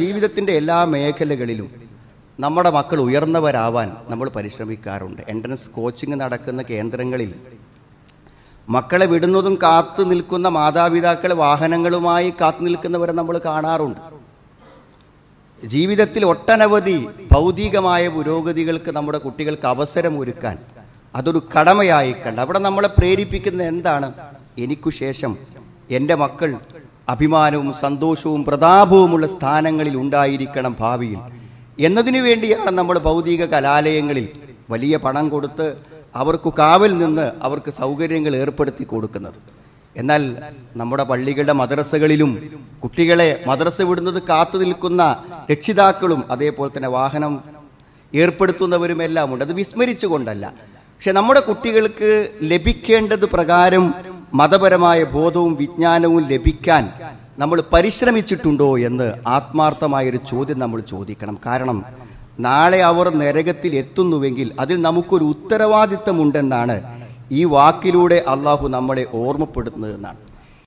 ജീവിതത്തിൻ്റെ എല്ലാ മേഖലകളിലും നമ്മുടെ മക്കൾ ഉയർന്നവരാവാൻ നമ്മൾ പരിശ്രമിക്കാറുണ്ട് എൻട്രൻസ് കോച്ചിങ് നടക്കുന്ന കേന്ദ്രങ്ങളിൽ മക്കളെ വിടുന്നതും കാത്തു നിൽക്കുന്ന മാതാപിതാക്കൾ വാഹനങ്ങളുമായി കാത്തു നിൽക്കുന്നവരെ നമ്മൾ കാണാറുണ്ട് ജീവിതത്തിൽ ഒട്ടനവധി ഭൗതികമായ പുരോഗതികൾക്ക് നമ്മുടെ കുട്ടികൾക്ക് അവസരം ഒരുക്കാൻ അതൊരു കടമയായി കണ്ട് അവിടെ നമ്മളെ പ്രേരിപ്പിക്കുന്ന എന്താണ് എനിക്കു ശേഷം എൻ്റെ മക്കൾ അഭിമാനവും സന്തോഷവും പ്രതാപവുമുള്ള സ്ഥാനങ്ങളിൽ ഉണ്ടായിരിക്കണം ഭാവിയിൽ എന്നതിനു വേണ്ടിയാണ് നമ്മൾ ഭൗതിക കലാലയങ്ങളിൽ വലിയ പണം കൊടുത്ത് അവർക്ക് കാവൽ നിന്ന് അവർക്ക് സൗകര്യങ്ങൾ ഏർപ്പെടുത്തി കൊടുക്കുന്നത് എന്നാൽ നമ്മുടെ പള്ളികളുടെ മദ്രസകളിലും കുട്ടികളെ മദ്രസ വിടുന്നത് കാത്തു നിൽക്കുന്ന രക്ഷിതാക്കളും അതേപോലെ തന്നെ വാഹനം ഏർപ്പെടുത്തുന്നവരും എല്ലാം ഉണ്ട് അത് വിസ്മരിച്ചുകൊണ്ടല്ല പക്ഷെ നമ്മുടെ കുട്ടികൾക്ക് ലഭിക്കേണ്ടത് പ്രകാരം മതപരമായ ബോധവും വിജ്ഞാനവും ലഭിക്കാൻ നമ്മൾ പരിശ്രമിച്ചിട്ടുണ്ടോ എന്ന് ആത്മാർത്ഥമായൊരു ചോദ്യം നമ്മൾ ചോദിക്കണം കാരണം നാളെ അവർ നരകത്തിൽ എത്തുന്നുവെങ്കിൽ അതിൽ നമുക്കൊരു ഉത്തരവാദിത്തമുണ്ടെന്നാണ് ഈ വാക്കിലൂടെ അള്ളാഹു നമ്മളെ ഓർമ്മപ്പെടുത്തുന്നതെന്നാണ്